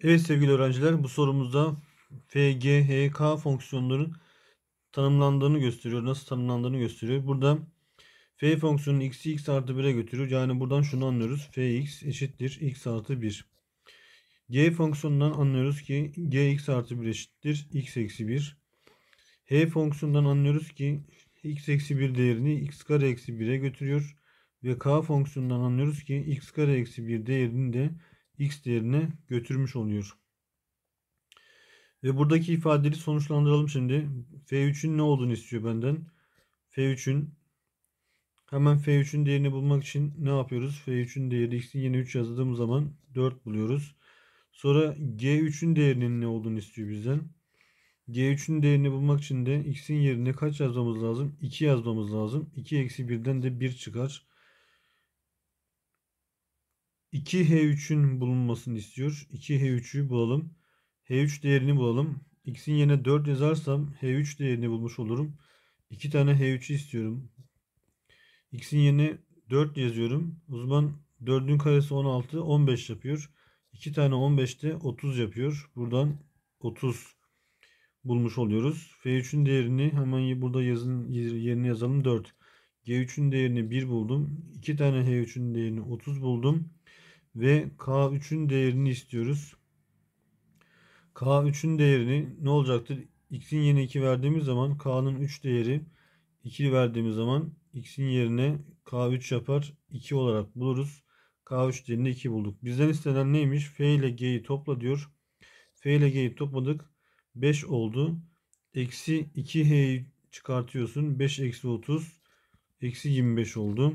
Evet sevgili öğrenciler bu sorumuzda FG, HK fonksiyonların tanımlandığını gösteriyor. Nasıl tanımlandığını gösteriyor. Burada F fonksiyonu x'i x artı 1'e götürüyor. Yani buradan şunu anlıyoruz. Fx eşittir x artı 1. G fonksiyonundan anlıyoruz ki g(x artı 1 eşittir x eksi 1. H fonksiyonundan anlıyoruz ki x eksi 1 değerini x kare eksi 1'e götürüyor. Ve k fonksiyonundan anlıyoruz ki x kare eksi 1 değerini de x değerine götürmüş oluyor. Ve buradaki ifadeleri sonuçlandıralım şimdi. F3'ün ne olduğunu istiyor benden. F3'ün hemen F3'ün değerini bulmak için ne yapıyoruz? F3'ün değeri x'in yeni 3 yazdığımız zaman 4 buluyoruz. Sonra G3'ün değerinin ne olduğunu istiyor bizden. G3'ün değerini bulmak için de x'in yerine kaç yazmamız lazım? 2 yazmamız lazım. 2 eksi 1'den de 1 çıkar. 2H3'ün bulunmasını istiyor. 2H3'ü bulalım. H3 değerini bulalım. X'in yerine 4 yazarsam H3 değerini bulmuş olurum. 2 tane H3'ü istiyorum. X'in yerine 4 yazıyorum. O zaman 4'ün karesi 16, 15 yapıyor. 2 tane 15'te 30 yapıyor. Buradan 30 bulmuş oluyoruz. F3'ün değerini hemen burada yazın yerine yazalım 4. G3'ün değerini 1 buldum. 2 tane H3'ün değerini 30 buldum ve K3'ün değerini istiyoruz. K3'ün değerini ne olacaktır? X'in yerine 2 verdiğimiz zaman K'nın 3 değeri 2 verdiğimiz zaman X'in yerine K3 yapar. 2 olarak buluruz. K3 değerini 2 bulduk. Bizden istenen neymiş? F ile G'yi topla diyor. F ile G'yi topladık. 5 oldu. Eksi 2H'yi çıkartıyorsun. 5 eksi 30. Eksi 25 oldu.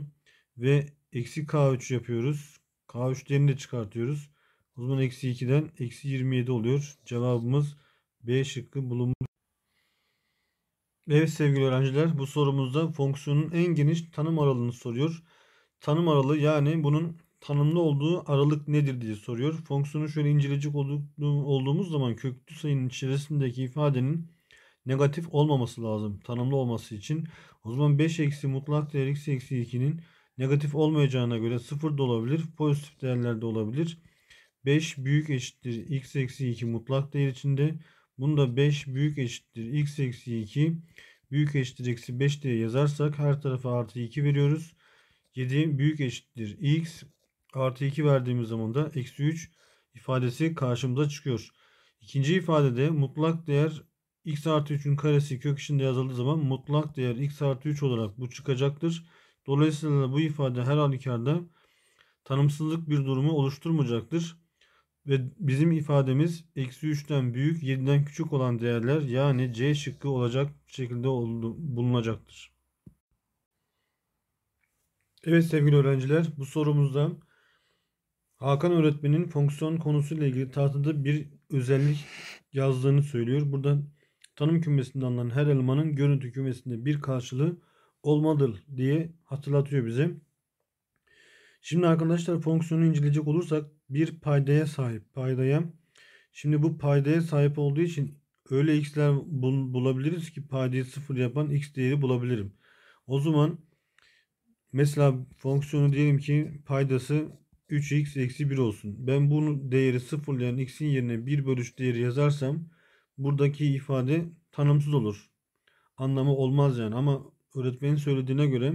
Ve eksi K3 yapıyoruz. K3'lerini de çıkartıyoruz. O zaman eksi 2'den eksi 27 oluyor. Cevabımız B şıkkı bulunmuş. Evet sevgili öğrenciler bu sorumuzda fonksiyonun en geniş tanım aralığını soruyor. Tanım aralığı yani bunun tanımlı olduğu aralık nedir diye soruyor. Fonksiyonu şöyle inceleyecek olduğumuz zaman köklü sayının içerisindeki ifadenin negatif olmaması lazım tanımlı olması için. O zaman 5 eksi mutlak değer x eksi 2'nin Negatif olmayacağına göre 0 da olabilir. Pozitif değerler de olabilir. 5 büyük eşittir x eksi 2 mutlak değer içinde. Bunu 5 büyük eşittir x eksi 2 büyük eşittir eksi 5 diye yazarsak her tarafa artı 2 veriyoruz. 7 büyük eşittir x artı 2 verdiğimiz zaman da eksi 3 ifadesi karşımıza çıkıyor. İkinci ifadede mutlak değer x artı 3'ün karesi kök içinde yazıldığı zaman mutlak değer x artı 3 olarak bu çıkacaktır. Dolayısıyla bu ifade her halükarda tanımsızlık bir durumu oluşturmayacaktır. Ve bizim ifademiz eksi 3'ten büyük 7'den küçük olan değerler yani C şıkkı olacak şekilde oldu, bulunacaktır. Evet sevgili öğrenciler bu sorumuzda Hakan öğretmenin fonksiyon konusuyla ilgili tahtada bir özellik yazdığını söylüyor. Burada tanım kümesinden alınan her elemanın görüntü kümesinde bir karşılığı olmadır diye hatırlatıyor bize. Şimdi arkadaşlar fonksiyonu inceleyecek olursak bir paydaya sahip. Paydaya. Şimdi bu paydaya sahip olduğu için öyle x'ler bulabiliriz ki paydayı sıfır yapan x değeri bulabilirim. O zaman mesela fonksiyonu diyelim ki paydası 3x eksi 1 olsun. Ben bunu değeri sıfırlayan x'in yerine 1 bölü 3 değeri yazarsam buradaki ifade tanımsız olur. Anlamı olmaz yani ama öğretmenin söylediğine göre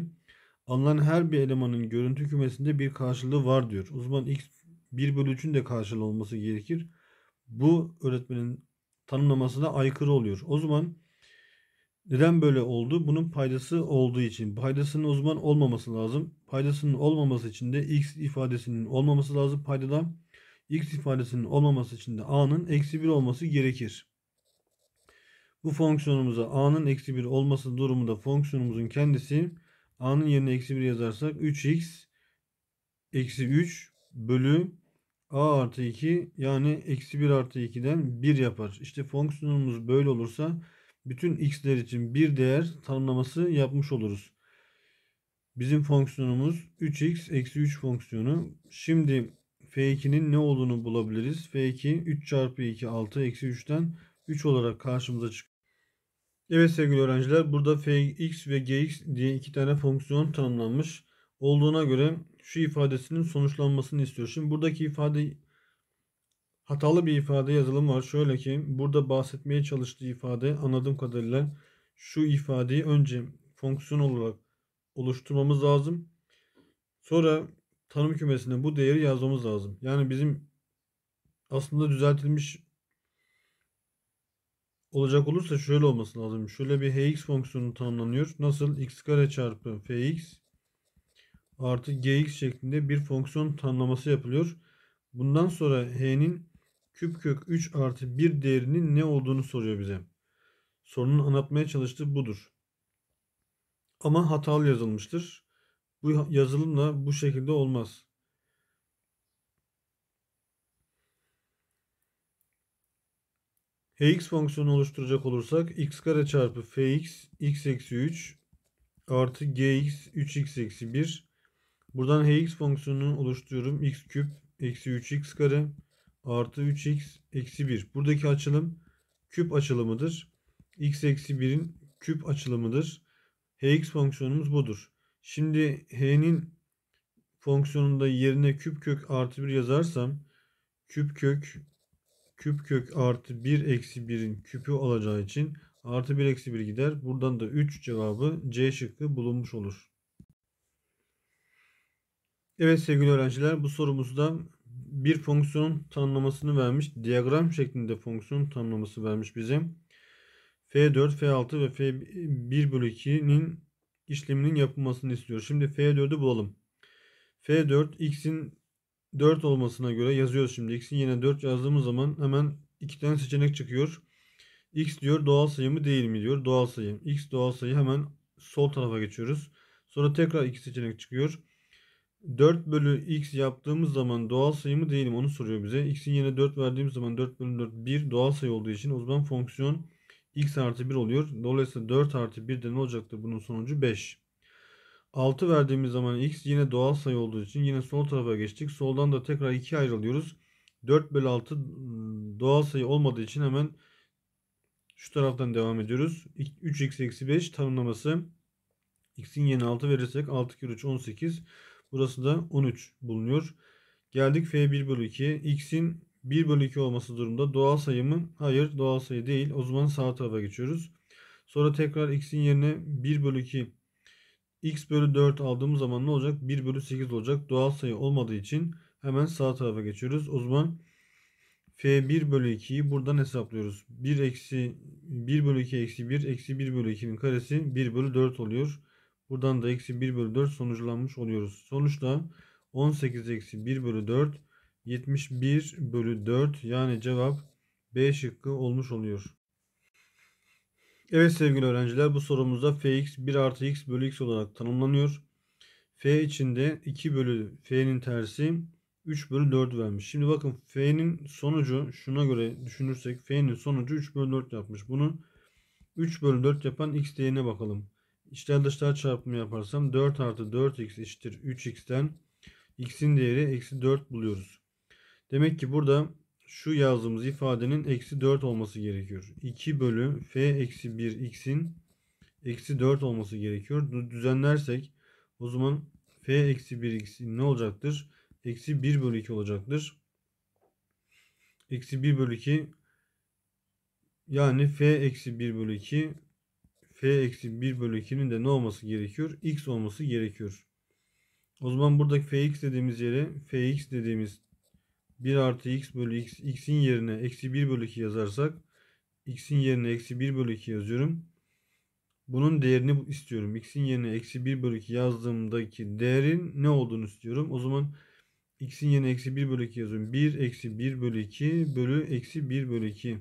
alınan her bir elemanın görüntü kümesinde bir karşılığı var diyor. Uzman x 1 bölü 3'ün de karşılığı olması gerekir. Bu öğretmenin tanımlamasına aykırı oluyor. O zaman neden böyle oldu? Bunun paydası olduğu için. Paydasının o zaman olmaması lazım. Paydasının olmaması için de x ifadesinin olmaması lazım paydadan. x ifadesinin olmaması için de a'nın eksi 1 olması gerekir. Bu fonksiyonumuza a'nın eksi 1 olması durumunda fonksiyonumuzun kendisi a'nın yerine eksi 1 yazarsak 3x eksi 3 bölü a artı 2 yani eksi 1 artı 2'den 1 yapar. İşte fonksiyonumuz böyle olursa bütün x'ler için bir değer tanımlaması yapmış oluruz. Bizim fonksiyonumuz 3x eksi 3 fonksiyonu. Şimdi f2'nin ne olduğunu bulabiliriz. f2 3 çarpı 2 6 eksi 3'ten 3 olarak karşımıza çıkıyor. Evet sevgili öğrenciler burada fx ve gx diye iki tane fonksiyon tanımlanmış. Olduğuna göre şu ifadesinin sonuçlanmasını istiyor. Şimdi buradaki ifade hatalı bir ifade yazılım var. Şöyle ki burada bahsetmeye çalıştığı ifade anladığım kadarıyla şu ifadeyi önce fonksiyon olarak oluşturmamız lazım. Sonra tanım kümesine bu değeri yazmamız lazım. Yani bizim aslında düzeltilmiş olacak olursa şöyle olması lazım. Şöyle bir hx fonksiyonu tanımlanıyor. Nasıl x kare çarpı fx artı gx şeklinde bir fonksiyon tanımlaması yapılıyor. Bundan sonra h'nin küp kök 3 artı 1 değerinin ne olduğunu soruyor bize. Sorunun anlatmaya çalıştığı budur. Ama hatalı yazılmıştır. Bu yazılımla bu şekilde olmaz. Hx fonksiyonu oluşturacak olursak x kare çarpı fx x eksi 3 artı gx 3x eksi 1. Buradan hx fonksiyonunu oluşturuyorum. x küp eksi 3x kare artı 3x eksi 1. Buradaki açılım küp açılımıdır. x eksi 1'in küp açılımıdır. hx fonksiyonumuz budur. Şimdi h'nin fonksiyonunda yerine küp kök artı 1 yazarsam küp kök küp kök artı 1 eksi 1'in küpü olacağı için artı 1 eksi 1 gider. Buradan da 3 cevabı C şıkkı bulunmuş olur. Evet sevgili öğrenciler bu sorumuzda bir fonksiyonun tanımlamasını vermiş. Diyagram şeklinde fonksiyonun tanımlaması vermiş bize. F4, F6 ve F1 bölü 2'nin işleminin yapılmasını istiyor. Şimdi F4'ü bulalım. F4 x'in 4 olmasına göre yazıyoruz şimdi. X'i yine 4 yazdığımız zaman hemen iki tane seçenek çıkıyor. X diyor doğal sayı mı değil mi diyor. Doğal sayı. X doğal sayı hemen sol tarafa geçiyoruz. Sonra tekrar iki seçenek çıkıyor. 4 bölü x yaptığımız zaman doğal sayı mı değil mi onu soruyor bize. X'in yerine 4 verdiğimiz zaman 4 bölü 4 1 doğal sayı olduğu için o zaman fonksiyon x artı 1 oluyor. Dolayısıyla 4 artı 1 de ne olacaktır bunun sonucu 5. 6 verdiğimiz zaman x yine doğal sayı olduğu için yine sol tarafa geçtik. Soldan da tekrar 2 ayrılıyoruz. 4 bölü 6 ıı, doğal sayı olmadığı için hemen şu taraftan devam ediyoruz. 3x eksi 5 tanımlaması. x'in yerine 6 verirsek 6 kere 3 18. Burası da 13 bulunuyor. Geldik f1 bölü 2. x'in 1 bölü 2 olması durumda doğal sayı mı? Hayır doğal sayı değil. O zaman sağ tarafa geçiyoruz. Sonra tekrar x'in yerine 1 bölü 2 x bölü 4 aldığımız zaman ne olacak? 1 bölü 8 olacak. Doğal sayı olmadığı için hemen sağ tarafa geçiyoruz. O zaman f1 bölü 2'yi buradan hesaplıyoruz. 1 eksi 1 bölü 2 eksi 1 eksi 1 bölü 2'nin karesi 1 bölü 4 oluyor. Buradan da eksi 1 bölü 4 sonuçlanmış oluyoruz. Sonuçta 18 eksi 1 bölü 4 71 bölü 4 yani cevap B şıkkı olmuş oluyor. Evet sevgili öğrenciler bu sorumuzda fx 1 artı x bölü x olarak tanımlanıyor. f içinde 2 bölü f'nin tersi 3 bölü 4 vermiş. Şimdi bakın f'nin sonucu şuna göre düşünürsek f'nin sonucu 3 bölü 4 yapmış. Bunu 3 bölü 4 yapan x değerine bakalım. İçler dışlar çarpımı yaparsam 4 artı 4x eşittir 3x'ten x'in değeri eksi 4 buluyoruz. Demek ki burada şu yazdığımız ifadenin eksi 4 olması gerekiyor. 2 bölü f eksi 1 x'in eksi 4 olması gerekiyor. Düzenlersek o zaman f eksi 1 x'in ne olacaktır? Eksi 1 bölü 2 olacaktır. Eksi 1 bölü 2 yani f eksi 1 bölü 2 f eksi 1 bölü 2'nin de ne olması gerekiyor? x olması gerekiyor. O zaman buradaki fx dediğimiz yere fx dediğimiz 1 artı x bölü x, x'in yerine eksi 1 bölü 2 yazarsak x'in yerine eksi 1 bölü 2 yazıyorum. Bunun değerini istiyorum. x'in yerine eksi 1 bölü 2 yazdığımdaki değerin ne olduğunu istiyorum. O zaman x'in yerine eksi 1 bölü 2 yazıyorum. 1 eksi 1 bölü 2 bölü eksi 1 bölü 2.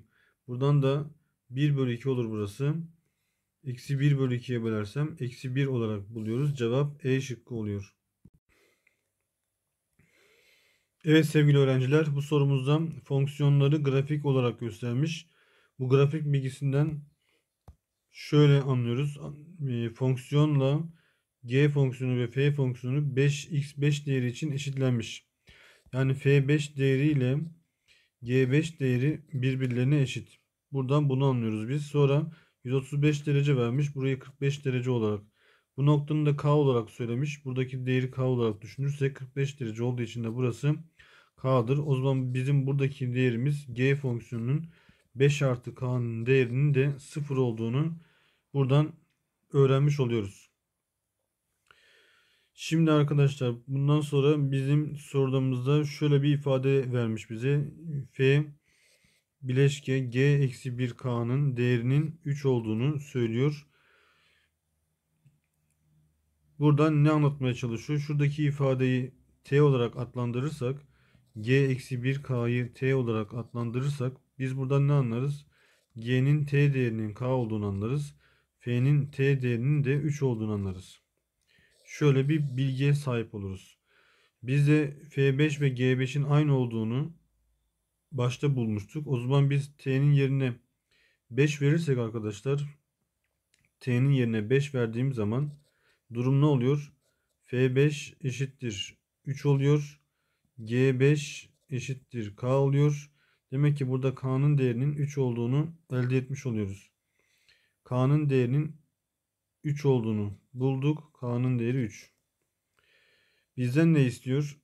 Buradan da 1 bölü 2 olur burası. Eksi 1 bölü 2'ye bölersem eksi 1 olarak buluyoruz. Cevap E şıkkı oluyor. Evet sevgili öğrenciler bu sorumuzda fonksiyonları grafik olarak göstermiş. Bu grafik bilgisinden şöyle anlıyoruz. E, fonksiyonla g fonksiyonu ve f fonksiyonu 5x5 değeri için eşitlenmiş. Yani f5 değeri ile g5 değeri birbirlerine eşit. Buradan bunu anlıyoruz biz. Sonra 135 derece vermiş. Burayı 45 derece olarak. Bu noktanın da k olarak söylemiş. Buradaki değeri k olarak düşünürsek 45 derece olduğu için de burası k'dır. O zaman bizim buradaki değerimiz g fonksiyonunun 5 artı k'nın değerinin de 0 olduğunu buradan öğrenmiş oluyoruz. Şimdi arkadaşlar bundan sonra bizim sorudamızda şöyle bir ifade vermiş bize. F bileşke g eksi 1k'nın değerinin 3 olduğunu söylüyor. Buradan ne anlatmaya çalışıyor? Şuradaki ifadeyi t olarak adlandırırsak g-1k'yı t olarak adlandırırsak biz buradan ne anlarız? g'nin t değerinin k olduğunu anlarız. f'nin t değerinin de 3 olduğunu anlarız. Şöyle bir bilgiye sahip oluruz. Biz de f5 ve g5'in aynı olduğunu başta bulmuştuk. O zaman biz t'nin yerine 5 verirsek arkadaşlar t'nin yerine 5 verdiğim zaman durum ne oluyor? f5 eşittir 3 oluyor. G5 eşittir K oluyor. Demek ki burada K'nın değerinin 3 olduğunu elde etmiş oluyoruz. K'nın değerinin 3 olduğunu bulduk. K'nın değeri 3. Bizden ne istiyor?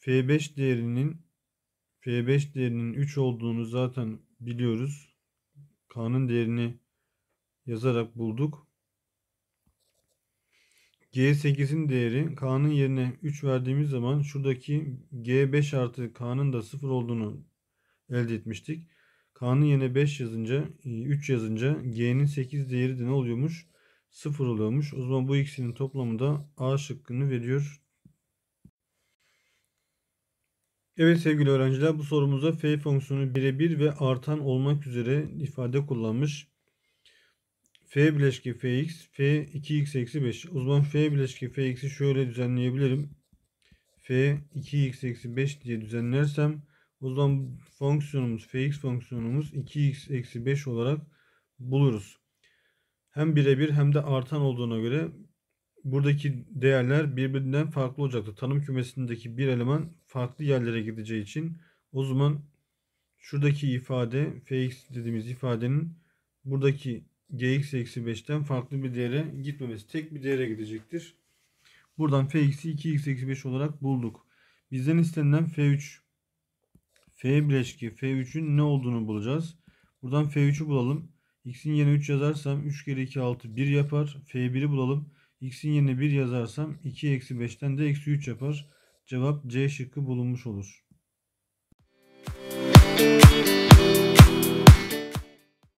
F5 değerinin F5 değerinin 3 olduğunu zaten biliyoruz. K'nın değerini yazarak bulduk. G 8in değeri K'nın yerine 3 verdiğimiz zaman şuradaki G5 artı K'nın da 0 olduğunu elde etmiştik. K'nın yerine 5 yazınca 3 e, yazınca G'nin 8 değeri de ne oluyormuş? 0 oluyormuş. O zaman bu ikisinin toplamı da A şıkkını veriyor. Evet sevgili öğrenciler bu sorumuza f fonksiyonu birebir ve artan olmak üzere ifade kullanmış. F bileşki Fx, F 2x eksi 5. O zaman F bileşki Fx'i şöyle düzenleyebilirim. F 2x eksi 5 diye düzenlersem o zaman fonksiyonumuz Fx fonksiyonumuz 2x eksi 5 olarak buluruz. Hem birebir hem de artan olduğuna göre buradaki değerler birbirinden farklı olacaktır. Tanım kümesindeki bir eleman farklı yerlere gideceği için o zaman şuradaki ifade Fx dediğimiz ifadenin buradaki gx-5'ten farklı bir değere gitmemesi. Tek bir değere gidecektir. Buradan fx'i 2x-5 olarak bulduk. Bizden istenilen f3 f bileşki f3'ün ne olduğunu bulacağız. Buradan f3'ü bulalım. x'in yerine 3 yazarsam 3 kere 2 6 1 yapar. f1'i bulalım. x'in yerine 1 yazarsam 2 eksi 5'ten de eksi 3 yapar. Cevap C şıkkı bulunmuş olur. Müzik